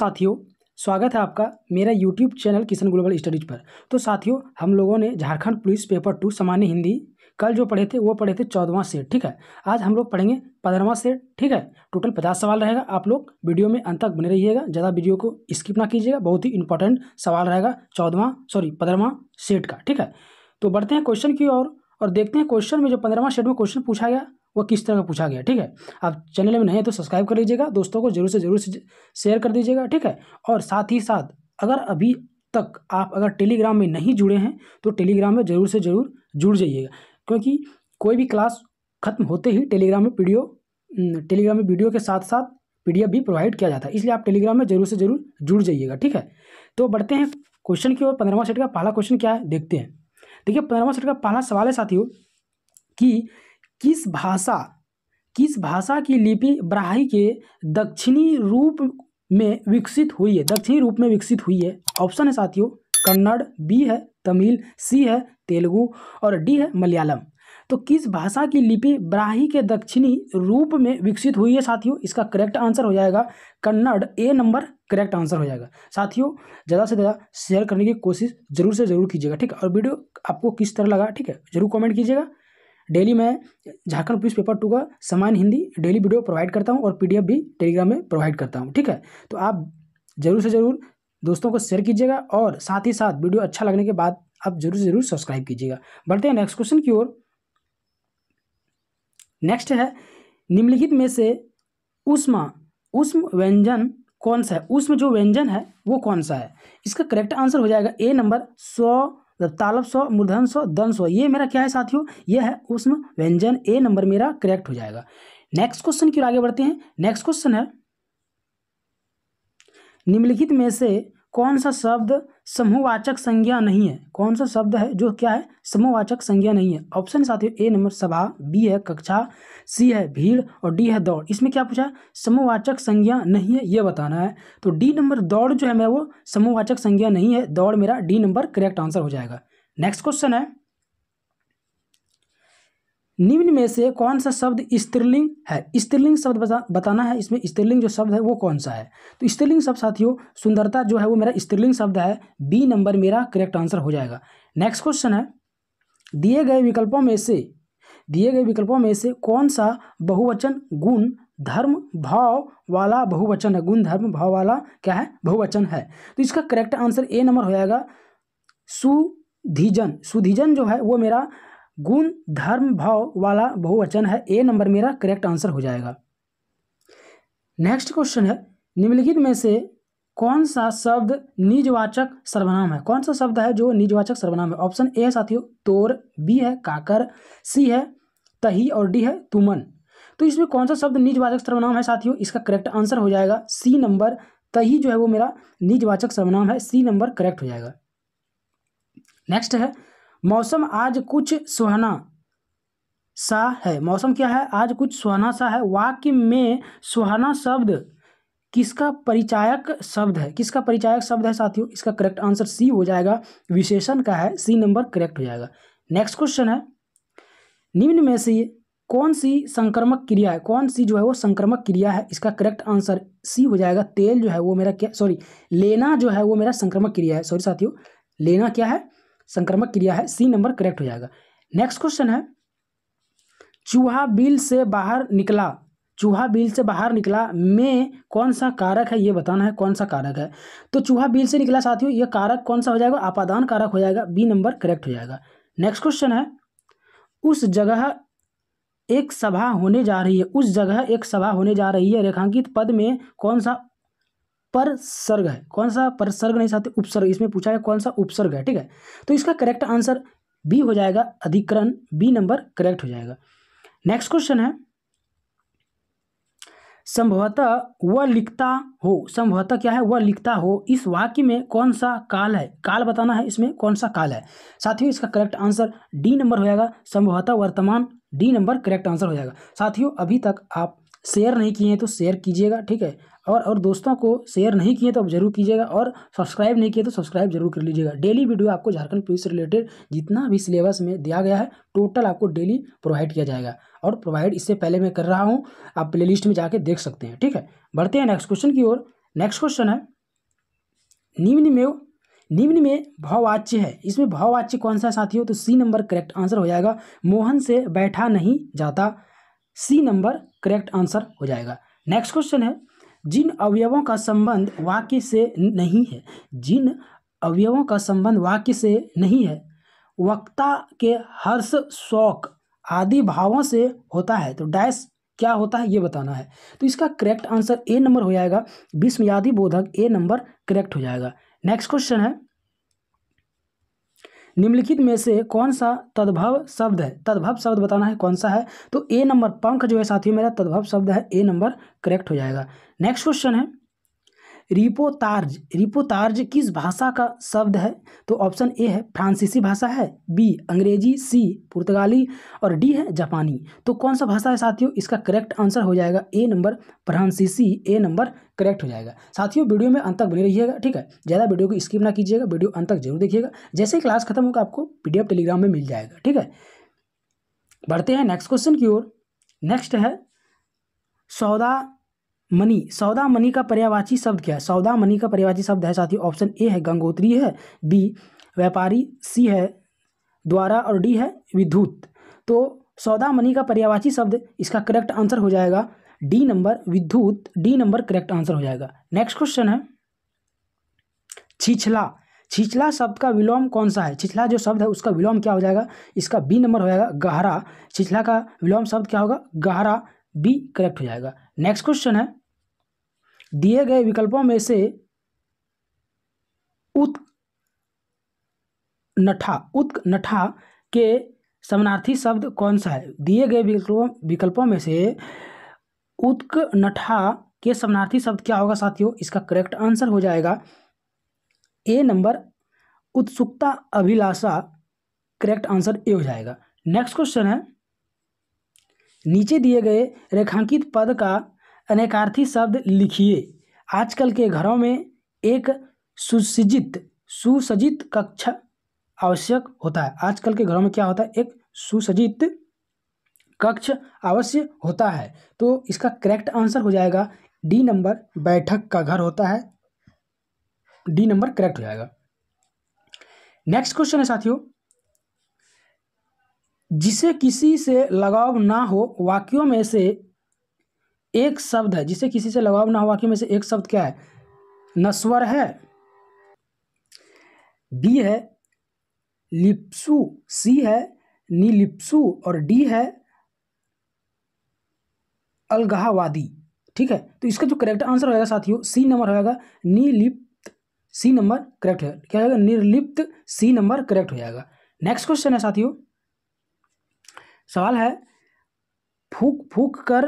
साथियों स्वागत है आपका मेरा YouTube channel Kishan global studies पर तो साथियों हम लोगों ने झारखंड पुलिस पेपर टू सामान्य हिंदी कल जो पढ़े थे वो पढ़े थे चौदहवा सेट ठीक है आज हम लोग पढ़ेंगे पंद्रहवा सेट ठीक है टोटल पचास सवाल रहेगा आप लोग वीडियो में अंत तक बने रहिएगा ज़्यादा वीडियो को स्किप ना कीजिएगा बहुत ही इंपॉर्टेंट सवाल रहेगा चौदहवा सॉरी पंद्रहवा सेट का ठीक है तो बढ़ते हैं क्वेश्चन की ओर और, और देखते हैं क्वेश्चन में जो पंद्रहवा सेट में क्वेश्चन पूछा गया वो किस तरह का पूछा गया ठीक है आप चैनल में नहीं है तो सब्सक्राइब कर लीजिएगा दोस्तों को जरूर से जरूर से शेयर कर दीजिएगा ठीक है और साथ ही साथ अगर अभी तक आप अगर टेलीग्राम में नहीं जुड़े हैं तो टेलीग्राम में ज़रूर से ज़रूर जुड़ जाइएगा क्योंकि कोई भी क्लास खत्म होते ही टेलीग्राम में वीडियो टेलीग्राम में वीडियो के साथ साथ पी भी प्रोवाइड किया जाता है इसलिए आप टेलीग्राम में जरूर से जरूर जुड़ जाइएगा ठीक है तो बढ़ते हैं क्वेश्चन की ओर पंद्रहवा सेट का पहला क्वेश्चन क्या है देखते हैं देखिए पंद्रहवा सेट का पहला सवाल है साथियों कि किस भाषा किस भाषा की लिपि ब्राह्मी के दक्षिणी रूप में विकसित हुई है दक्षिणी रूप में विकसित हुई है ऑप्शन है साथियों कन्नड़ बी है तमिल सी है तेलुगु और डी है मलयालम तो किस भाषा की लिपि ब्राही के दक्षिणी रूप में विकसित हुई है साथियों इसका करेक्ट आंसर हो जाएगा Kannada A number correct answer हो जाएगा साथियों ज़्यादा से ज़्यादा शेयर करने की कोशिश जरूर से जरूर कीजिएगा ठीक है और वीडियो आपको किस तरह लगा ठीक है जरूर कमेंट कीजिएगा डेली मैं झारखंड पुलिस पेपर टू का समान हिंदी डेली वीडियो प्रोवाइड करता हूँ और पी भी टेलीग्राम में प्रोवाइड करता हूँ ठीक है तो आप ज़रूर से ज़रूर दोस्तों को शेयर कीजिएगा और साथ ही साथ वीडियो अच्छा लगने के बाद आप जरूर जरूर सब्सक्राइब कीजिएगा बढ़ते हैं नेक्स्ट क्वेश्चन की ओर नेक्स्ट है निम्नलिखित में से उष्मा उष्म व्यंजन कौन सा है उष्म जो व्यंजन है वो कौन सा है इसका करेक्ट आंसर हो जाएगा ए नंबर स्व मतलब तालब स्व मूर्धन स्व दन स्व ये मेरा क्या है साथियों ये है उष्म व्यंजन ए नंबर मेरा करेक्ट हो जाएगा नेक्स्ट क्वेश्चन की ओर आगे बढ़ते हैं नेक्स्ट क्वेश्चन है निम्नलिखित में से कौन सा शब्द समूहवाचक संज्ञा नहीं है कौन सा शब्द है जो क्या है समूहवाचक संज्ञा नहीं है ऑप्शन साथियों ए नंबर सभा बी है कक्षा सी है भीड़ और डी है दौड़ इसमें क्या पूछा समूहवाचक संज्ञा नहीं है ये बताना है तो डी नंबर दौड़ जो है मेरा वो समूहवाचक संज्ञा नहीं है दौड़ मेरा डी नंबर करेक्ट आंसर हो जाएगा नेक्स्ट क्वेश्चन है निम्न में से कौन सा शब्द स्त्रीलिंग है स्त्रीलिंग शब्द बताना है इसमें स्त्रीलिंग जो शब्द है वो कौन सा है तो स्त्रीलिंग शब्द साथियों सुंदरता जो है वो मेरा स्त्रीलिंग शब्द है बी नंबर मेरा करेक्ट आंसर हो जाएगा नेक्स्ट क्वेश्चन है दिए गए विकल्पों में से दिए गए विकल्पों में से कौन सा बहुवचन गुण धर्म भाव वाला बहुवचन है गुण धर्म भाव वाला क्या है बहुवचन है तो इसका करेक्ट आंसर ए नंबर हो जाएगा सुधिजन सुधिजन जो है वो मेरा गुण धर्म भाव वाला बहुवचन है ए नंबर मेरा करेक्ट आंसर हो जाएगा नेक्स्ट क्वेश्चन है निम्नलिखित में से कौन सा शब्द निजवाचक सर्वनाम है कौन सा शब्द है जो निजवाचक सर्वनाम है ऑप्शन ए है साथियों तोर बी है काकर सी है तही और डी है तुमन तो इसमें कौन सा शब्द निजवाचक सर्वनाम है साथियों इसका करेक्ट आंसर हो जाएगा सी नंबर तही जो है वो मेरा निजवाचक सर्वनाम है सी नंबर करेक्ट हो जाएगा नेक्स्ट है मौसम आज कुछ सुहाना सा है मौसम क्या है आज कुछ सुहाना सा है वाक्य में सुहाना शब्द किसका परिचायक शब्द है किसका परिचायक शब्द है साथियों इसका करेक्ट आंसर सी हो जाएगा विशेषण का है सी नंबर करेक्ट हो जाएगा नेक्स्ट क्वेश्चन है निम्न में से कौन सी संक्रमक क्रिया है कौन सी जो है वो संक्रमक क्रिया है इसका करेक्ट आंसर सी हो जाएगा तेल जो है वो मेरा क्या सॉरी लेना जो है वो मेरा संक्रमक क्रिया है सॉरी साथियों लेना क्या है संक्रमक क्रिया है सी नंबर करेक्ट हो जाएगा नेक्स्ट क्वेश्चन है चूहा बिल से बाहर निकला चूहा बिल से बाहर निकला में कौन सा कारक है ये बताना है कौन सा कारक है तो चूहा बिल से निकला साथियों ये कारक कौन सा हो जाएगा आपादान कारक हो जाएगा बी नंबर करेक्ट हो जाएगा नेक्स्ट क्वेश्चन है उस जगह एक सभा होने जा रही है उस जगह एक सभा होने जा रही है रेखांकित पद में कौन सा परसर्ग है कौन सा परसर्ग नहीं साथ उपसर्ग इसमें पूछा है कौन सा उपसर्ग है ठीक है तो इसका करेक्ट आंसर बी हो जाएगा अधिकरण बी नंबर करेक्ट हो जाएगा नेक्स्ट क्वेश्चन है संभवतः वह लिखता हो संभवतः क्या है वह लिखता हो इस वाक्य में कौन सा काल है काल बताना है इसमें कौन सा काल है साथियों इसका करेक्ट आंसर डी नंबर हो जाएगा संभवतः वर्तमान डी नंबर करेक्ट आंसर हो जाएगा साथियों अभी तक आप शेयर नहीं किए हैं तो शेयर कीजिएगा ठीक है और और दोस्तों को शेयर नहीं किए तो आप जरूर कीजिएगा और सब्सक्राइब नहीं किए तो सब्सक्राइब जरूर कर लीजिएगा डेली वीडियो आपको झारखंड पुलिस से रिलेटेड जितना भी सिलेबस में दिया गया है टोटल आपको डेली प्रोवाइड किया जाएगा और प्रोवाइड इससे पहले मैं कर रहा हूँ आप प्ले में जाके देख सकते हैं ठीक है बढ़ते हैं नेक्स्ट क्वेश्चन की ओर नेक्स्ट क्वेश्चन है निम्न में निम्न में भाववाच्य है इसमें भाववाच्य कौन सा साथियों तो सी नंबर करेक्ट आंसर हो जाएगा मोहन से बैठा नहीं जाता सी नंबर करेक्ट आंसर हो जाएगा नेक्स्ट क्वेश्चन है जिन अवयवों का संबंध वाक्य से नहीं है जिन अवयवों का संबंध वाक्य से नहीं है वक्ता के हर्ष शौक आदि भावों से होता है तो डैश क्या होता है ये बताना है तो इसका करेक्ट आंसर ए नंबर हो जाएगा विस्मयादि बोधक ए नंबर करेक्ट हो जाएगा नेक्स्ट क्वेश्चन है निम्नलिखित में से कौन सा तद्भव शब्द है तद्भव शब्द बताना है कौन सा है तो ए नंबर पंख जो है साथियों मेरा तद्भव शब्द है ए नंबर करेक्ट हो जाएगा नेक्स्ट क्वेश्चन है रिपोतार्ज रिपोतार्ज किस भाषा का शब्द है तो ऑप्शन ए है फ्रांसीसी भाषा है बी अंग्रेजी सी पुर्तगाली और डी है जापानी तो कौन सा भाषा है साथियों इसका करेक्ट आंसर हो जाएगा ए नंबर फ्रांसीसी ए नंबर करेक्ट हो जाएगा साथियों वीडियो में अंत तक बने रहिएगा ठीक है ज़्यादा वीडियो को स्किप ना कीजिएगा वीडियो अंत तक जरूर देखिएगा जैसे ही क्लास खत्म होगा आपको पी टेलीग्राम में मिल जाएगा ठीक है बढ़ते हैं नेक्स्ट क्वेश्चन की ओर नेक्स्ट है सौदा मनी सौदा मनी का पर्यावाची शब्द क्या है सौदा मनी का पर्यावाची शब्द है साथ ही ऑप्शन ए है गंगोत्री है बी व्यापारी सी है द्वारा और डी है विद्युत तो सौदा मनी का पर्यावाची शब्द इसका करेक्ट आंसर हो जाएगा डी नंबर विद्युत डी नंबर करेक्ट आंसर हो जाएगा नेक्स्ट क्वेश्चन है छिछला छिछला शब्द का विलोम कौन सा है छिछला जो शब्द है उसका विलोम क्या हो जाएगा इसका बी नंबर हो जाएगा गहरा छिछला का विलोम शब्द क्या होगा गहरा बी करेक्ट हो जाएगा नेक्स्ट क्वेश्चन है दिए गए विकल्पों में से उत्क नठा उत्क नठा के समानार्थी शब्द कौन सा है दिए गए विकल्पों विकल्पों में से उत्क नठा के समानार्थी शब्द क्या होगा साथियों इसका करेक्ट आंसर हो जाएगा ए नंबर उत्सुकता अभिलाषा करेक्ट आंसर ए हो जाएगा नेक्स्ट क्वेश्चन है नीचे दिए गए रेखांकित पद का अनेकार्थी शब्द लिखिए आजकल के घरों में एक सुसज्जित सुसज्जित कक्ष आवश्यक होता है आजकल के घरों में क्या होता है एक सुसज्जित कक्ष अवश्य होता है तो इसका करेक्ट आंसर हो जाएगा डी नंबर बैठक का घर होता है डी नंबर करेक्ट हो जाएगा नेक्स्ट क्वेश्चन है साथियों जिसे किसी से लगाव ना हो वाक्यों में से एक शब्द है जिसे किसी से लगाव ना हो वाक्य में से एक शब्द क्या है नस्वर है बी है लिप्सु सी है नीलिप्सु और डी है अलगाहवादी ठीक है तो इसका जो करेक्ट आंसर होगा साथियों सी नंबर होगा निलिप्त सी नंबर करेक्ट होगा क्या होगा निर्लिप्त सी नंबर करेक्ट हो जाएगा नेक्स्ट क्वेश्चन है साथियों सवाल है फूक फूक कर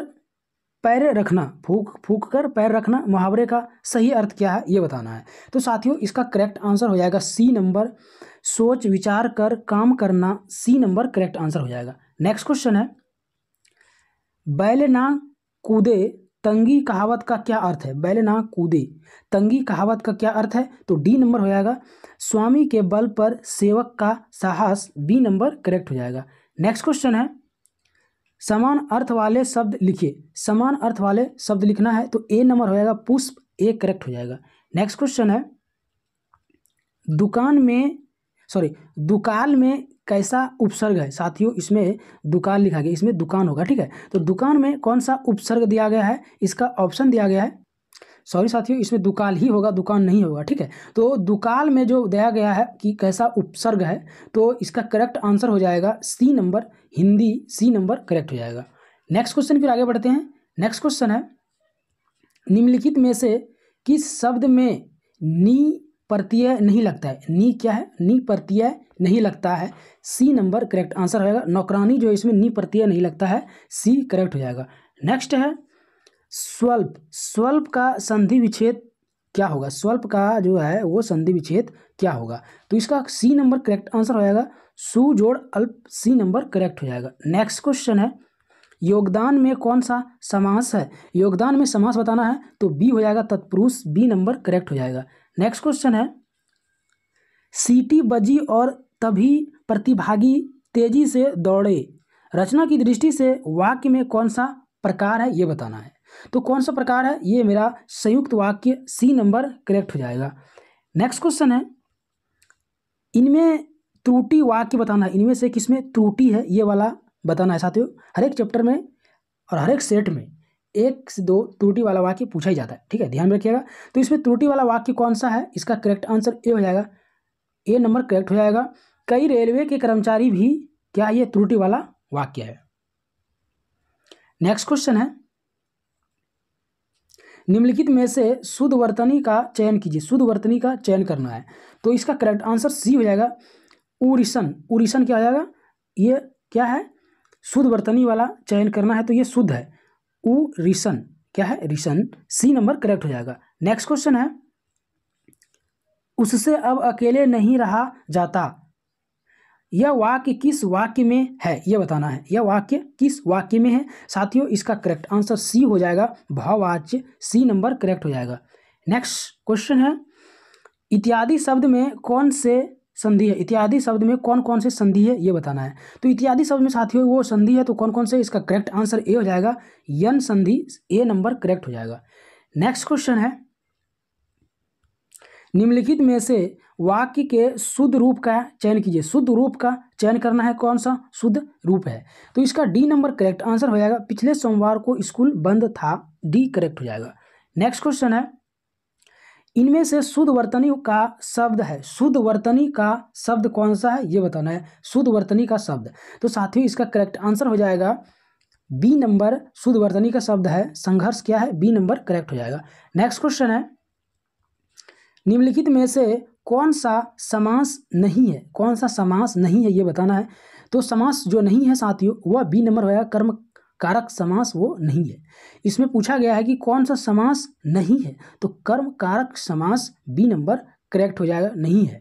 पैर रखना फूक फूक कर पैर रखना मुहावरे का सही अर्थ क्या है ये बताना है तो साथियों इसका करेक्ट आंसर हो जाएगा सी नंबर सोच विचार कर काम करना सी नंबर करेक्ट आंसर हो जाएगा नेक्स्ट क्वेश्चन है बैल ना कूदे तंगी कहावत का क्या अर्थ है बैल ना कूदे तंगी कहावत का क्या अर्थ है तो डी नंबर हो जाएगा स्वामी के बल पर सेवक का साहस बी नंबर करेक्ट हो जाएगा नेक्स्ट क्वेश्चन है समान अर्थ वाले शब्द लिखिए समान अर्थ वाले शब्द लिखना है तो ए नंबर हो जाएगा पुष्प ए करेक्ट हो जाएगा नेक्स्ट क्वेश्चन है दुकान में सॉरी दुकान में कैसा उपसर्ग है साथियों इसमें दुकान लिखा गया इसमें दुकान होगा ठीक है तो दुकान में कौन सा उपसर्ग दिया गया है इसका ऑप्शन दिया गया है सॉरी साथियों इसमें दुकाल ही होगा दुकान नहीं होगा ठीक है तो दुकाल में जो दिया गया है कि कैसा उपसर्ग है तो इसका करेक्ट आंसर हो जाएगा C number Hindi C number correct हो जाएगा नेक्स्ट क्वेश्चन फिर आगे बढ़ते हैं नेक्स्ट क्वेश्चन है निम्नलिखित में से किस शब्द में नी प्रत्यय नहीं लगता है नी क्या है नी प्रत्यय नहीं लगता है सी नंबर करेक्ट आंसर होगा नौकरानी जो है इसमें नी प्रत्यय नहीं लगता है सी करेक्ट हो जाएगा नेक्स्ट है स्वल्प स्वल्प का संधि विच्छेद क्या होगा स्वल्प का जो है वो संधि विच्छेद क्या होगा तो इसका सी नंबर करेक्ट आंसर हो जाएगा सुजोड़ जोड़ अल्प सी नंबर करेक्ट हो जाएगा नेक्स्ट क्वेश्चन है योगदान में कौन सा समास है योगदान में समास बताना है तो बी हो जाएगा तत्पुरुष बी नंबर करेक्ट हो जाएगा नेक्स्ट क्वेश्चन है सीटी बजी और तभी प्रतिभागी तेजी से दौड़े रचना की दृष्टि से वाक्य में कौन सा प्रकार है ये बताना है तो कौन सा प्रकार है ये मेरा संयुक्त वाक्य सी नंबर करेक्ट हो जाएगा नेक्स्ट क्वेश्चन है इनमें त्रुटि वाक्य बताना है इनमें से किसमें त्रुटि है ये वाला बताना है साथियों हर एक चैप्टर में और हर एक सेट में एक से दो त्रुटि वाला वाक्य पूछा ही जाता है ठीक है ध्यान में रखिएगा तो इसमें त्रुटि वाला वाक्य कौन सा है इसका करेक्ट आंसर ए हो जाएगा ए नंबर करेक्ट हो जाएगा कई रेलवे के कर्मचारी भी क्या ये त्रुटि वाला वाक्य है नेक्स्ट क्वेश्चन है निम्नलिखित में से शुद्ध वर्तनी का चयन कीजिए शुद्ध वर्तनी का चयन करना है तो इसका करेक्ट आंसर सी हो जाएगा उरिसन उरिसन क्या हो जाएगा ये क्या है शुद्ध वर्तनी वाला चयन करना है तो ये शुद्ध है उ रिसन क्या है रिसन सी नंबर करेक्ट हो जाएगा नेक्स्ट क्वेश्चन है उससे अब अकेले नहीं रहा जाता यह वाक्य किस वाक्य में है यह बताना है यह वाक्य किस वाक्य में है साथियों इसका करेक्ट आंसर सी हो जाएगा भाववाच्य सी नंबर करेक्ट हो जाएगा नेक्स्ट क्वेश्चन है इत्यादि शब्द में कौन से संधि है इत्यादि शब्द में कौन कौन से संधि है ये बताना है तो इत्यादि शब्द में साथियों वो संधि है तो कौन कौन से इसका करेक्ट आंसर ए हो जाएगा यन संधि ए नंबर करेक्ट हो जाएगा नेक्स्ट क्वेश्चन है निम्नलिखित में से वाक्य के शुद्ध रूप का चयन कीजिए शुद्ध रूप का चयन करना है कौन सा शुद्ध रूप है तो इसका डी नंबर करेक्ट आंसर हो जाएगा पिछले सोमवार को स्कूल बंद था डी करेक्ट हो जाएगा नेक्स्ट क्वेश्चन है इनमें से शुद्ध वर्तनी का शब्द है शुद्ध वर्तनी का शब्द कौन सा है ये बताना है शुद्ध वर्तनी का शब्द तो साथियों इसका करेक्ट आंसर हो जाएगा बी नंबर शुद्ध वर्तनी का शब्द है संघर्ष क्या है बी नंबर करेक्ट हो जाएगा नेक्स्ट क्वेश्चन है निम्नलिखित में से कौन सा समास नहीं है कौन सा समास नहीं है ये बताना है तो समास जो नहीं है साथियों वह बी नंबर होगा कर्म कारक समास वो नहीं है इसमें पूछा गया है कि कौन सा समास नहीं है तो कर्म कारक समास बी नंबर करेक्ट हो जाएगा नहीं है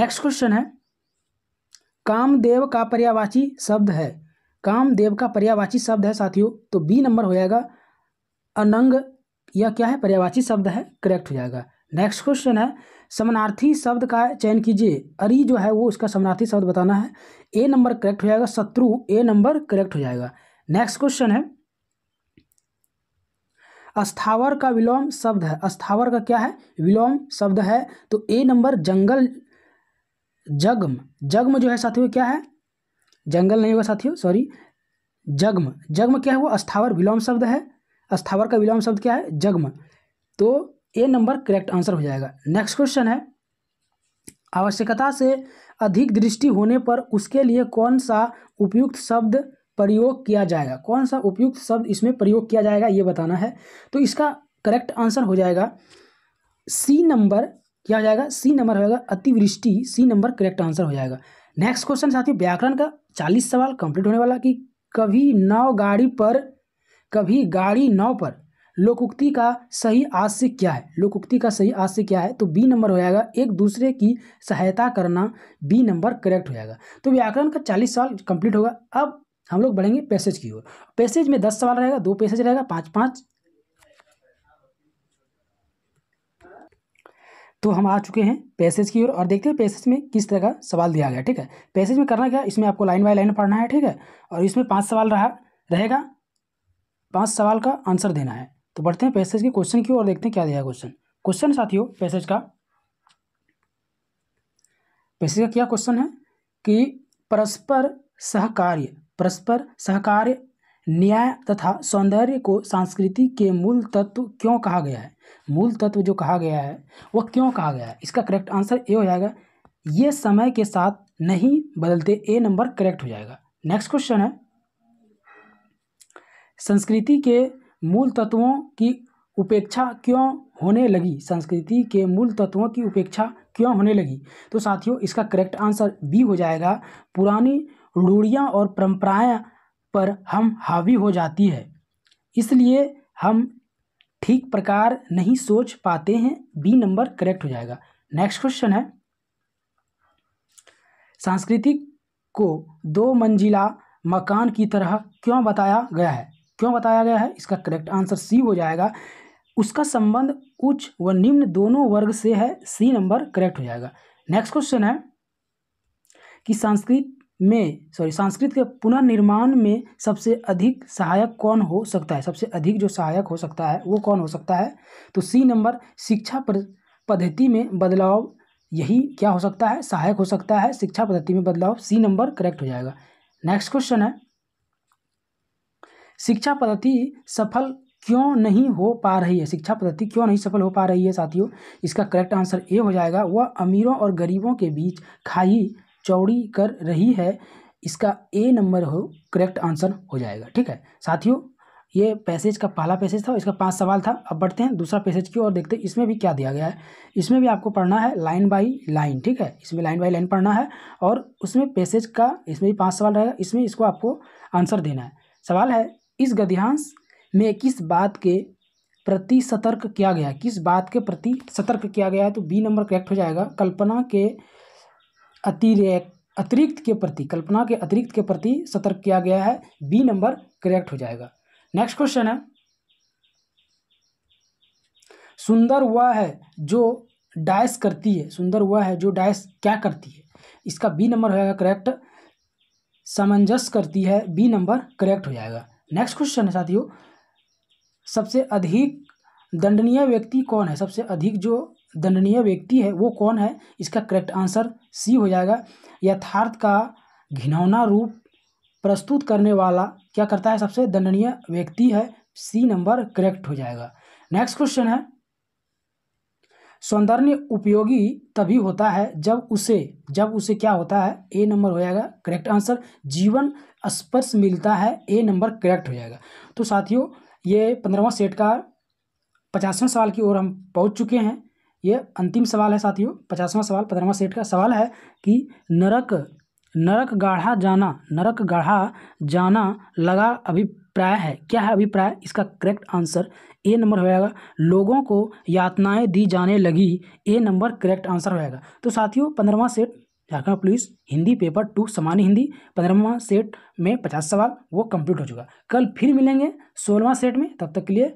नेक्स्ट क्वेश्चन है कामदेव का पर्यावाची शब्द है कामदेव का पर्यावाची शब्द है साथियों तो बी नंबर हो जाएगा अनंग यह क्या है पर्यावाची शब्द है करेक्ट हो जाएगा नेक्स्ट क्वेश्चन है समानार्थी शब्द का चयन कीजिए अरी जो है वो उसका समानार्थी शब्द बताना है ए नंबर करेक्ट हो जाएगा शत्रु ए नंबर करेक्ट हो जाएगा नेक्स्ट क्वेश्चन है अस्थावर का विलोम शब्द है अस्थावर का क्या है विलोम शब्द है तो ए नंबर जंगल जगम जगम जो है साथियों क्या है जंगल नहीं होगा साथियों सॉरी जगम जगम क्या है वो अस्थावर विलोम शब्द है अस्थावर का विलोम शब्द क्या है जगम तो ए नंबर करेक्ट आंसर हो जाएगा नेक्स्ट क्वेश्चन है आवश्यकता से अधिक दृष्टि होने पर उसके लिए कौन सा उपयुक्त शब्द प्रयोग किया जाएगा कौन सा उपयुक्त शब्द इसमें प्रयोग किया जाएगा ये बताना है तो इसका करेक्ट आंसर हो जाएगा सी नंबर क्या हो जाएगा सी नंबर होगा अतिवृष्टि सी नंबर करेक्ट आंसर हो जाएगा नेक्स्ट क्वेश्चन साथियों व्याकरण का चालीस सवाल कंप्लीट होने वाला कि कभी नाव गाड़ी पर कभी गाड़ी नाव पर लोकोक्ति का सही आशय क्या है लोकोक्ति का सही आशय क्या है तो बी नंबर हो जाएगा एक दूसरे की सहायता करना बी नंबर करेक्ट हो जाएगा तो व्याकरण का चालीस साल कंप्लीट होगा अब हम लोग बढ़ेंगे पैसेज की ओर पैसेज में दस सवाल रहेगा दो पैसेज रहेगा पाँच पाँच तो हम आ चुके हैं पैसेज की ओर और, और देखते हैं पैसेज में किस तरह का सवाल दिया गया ठीक है पैसेज में करना क्या इसमें आपको लाइन बाय लाइन पढ़ना है ठीक है और इसमें पाँच सवाल रहा रहेगा पाँच सवाल का आंसर देना है तो बढ़ते हैं पैसेज के क्वेश्चन की ओर देखते हैं क्या दिया क्वेश्चन क्वेश्चन साथियों पैसेज का पैसेज का क्या क्वेश्चन है कि परस्पर सहकार्य परस्पर सहकार्य न्याय तथा सौंदर्य को संस्कृति के मूल तत्व क्यों कहा गया है मूल तत्व जो कहा गया है वह क्यों कहा गया है इसका करेक्ट आंसर ए हो जाएगा ये समय के साथ नहीं बदलते ए नंबर करेक्ट हो जाएगा नेक्स्ट क्वेश्चन है संस्कृति के मूल तत्वों की उपेक्षा क्यों होने लगी संस्कृति के मूल तत्वों की उपेक्षा क्यों होने लगी तो साथियों इसका करेक्ट आंसर बी हो जाएगा पुरानी रूढ़ियाँ और परंपराएं पर हम हावी हो जाती है इसलिए हम ठीक प्रकार नहीं सोच पाते हैं बी नंबर करेक्ट हो जाएगा नेक्स्ट क्वेश्चन है सांस्कृतिक को दो मंजिला मकान की तरह क्यों बताया गया है क्यों बताया गया है इसका करेक्ट आंसर सी हो जाएगा उसका संबंध उच्च व निम्न दोनों वर्ग से है सी नंबर करेक्ट हो जाएगा नेक्स्ट क्वेश्चन है कि संस्कृत में सॉरी संस्कृत के पुनर्निर्माण में सबसे अधिक सहायक कौन हो सकता है सबसे अधिक जो सहायक हो सकता है वो कौन हो सकता है तो सी नंबर शिक्षा पद्धति में बदलाव यही क्या हो सकता है सहायक हो सकता है शिक्षा पद्धति में बदलाव सी नंबर करेक्ट हो जाएगा नेक्स्ट क्वेश्चन है शिक्षा पद्धति सफल क्यों नहीं हो पा रही है शिक्षा पद्धति क्यों नहीं सफल हो पा रही है साथियों इसका करेक्ट आंसर ए हो जाएगा वह अमीरों और गरीबों के बीच खाई चौड़ी कर रही है इसका ए नंबर हो करेक्ट आंसर हो जाएगा ठीक है साथियों ये पैसेज का पहला पैसेज था इसका पांच सवाल था अब बढ़ते हैं दूसरा पैसेज की ओर देखते हैं इसमें भी क्या दिया गया है इसमें भी आपको पढ़ना है लाइन बाई लाइन ठीक है इसमें लाइन बाई लाइन पढ़ना है और उसमें पैसेज का इसमें भी पांच सवाल रहेगा इसमें इसको आपको आंसर देना है सवाल है इस गद्यांश में किस बात के प्रति सतर्क किया गया किस बात के प्रति सतर्क किया गया है तो बी नंबर करेक्ट हो जाएगा कल्पना के अतिरेक अतिरिक्त के प्रति कल्पना के अतिरिक्त के प्रति सतर्क किया गया है बी नंबर करेक्ट हो जाएगा नेक्स्ट क्वेश्चन है सुंदर हुआ है जो डायस करती है सुंदर हुआ है जो डायस क्या करती है इसका बी नंबर हो जाएगा करेक्ट सामंजस्य करती है बी नंबर करेक्ट हो जाएगा नेक्स्ट क्वेश्चन है साथियों सबसे अधिक दंडनीय व्यक्ति कौन है सबसे अधिक जो दंडनीय व्यक्ति है वो कौन है इसका करेक्ट आंसर सी हो जाएगा यथार्थ का घिनौना रूप प्रस्तुत करने वाला क्या करता है सबसे दंडनीय व्यक्ति है सी नंबर करेक्ट हो जाएगा नेक्स्ट क्वेश्चन है सौंदर्य उपयोगी तभी होता है जब उसे जब उसे क्या होता है ए नंबर हो जाएगा करेक्ट आंसर जीवन स्पर्श मिलता है ए नंबर करेक्ट हो जाएगा तो साथियों ये पंद्रहवा सेट का पचासवें सवाल की ओर हम पहुंच चुके हैं ये अंतिम सवाल है साथियों पचासवा सवाल पंद्रहवा सेट का सवाल है कि नरक नरक गाढ़ा जाना नरक गाढ़ा जाना लगा अभी अभिप्राय है क्या है अभिप्राय इसका करेक्ट आंसर ए नंबर हो जाएगा लोगों को यातनाएं दी जाने लगी ए नंबर करेक्ट आंसर हो जाएगा तो साथियों पंद्रहवा set Jharkhand police Hindi paper two सामान्य हिंदी पंद्रहवा सेट में पचास सवाल वो कंप्लीट हो चुका कल फिर मिलेंगे सोलहवा सेट में तब तक के लिए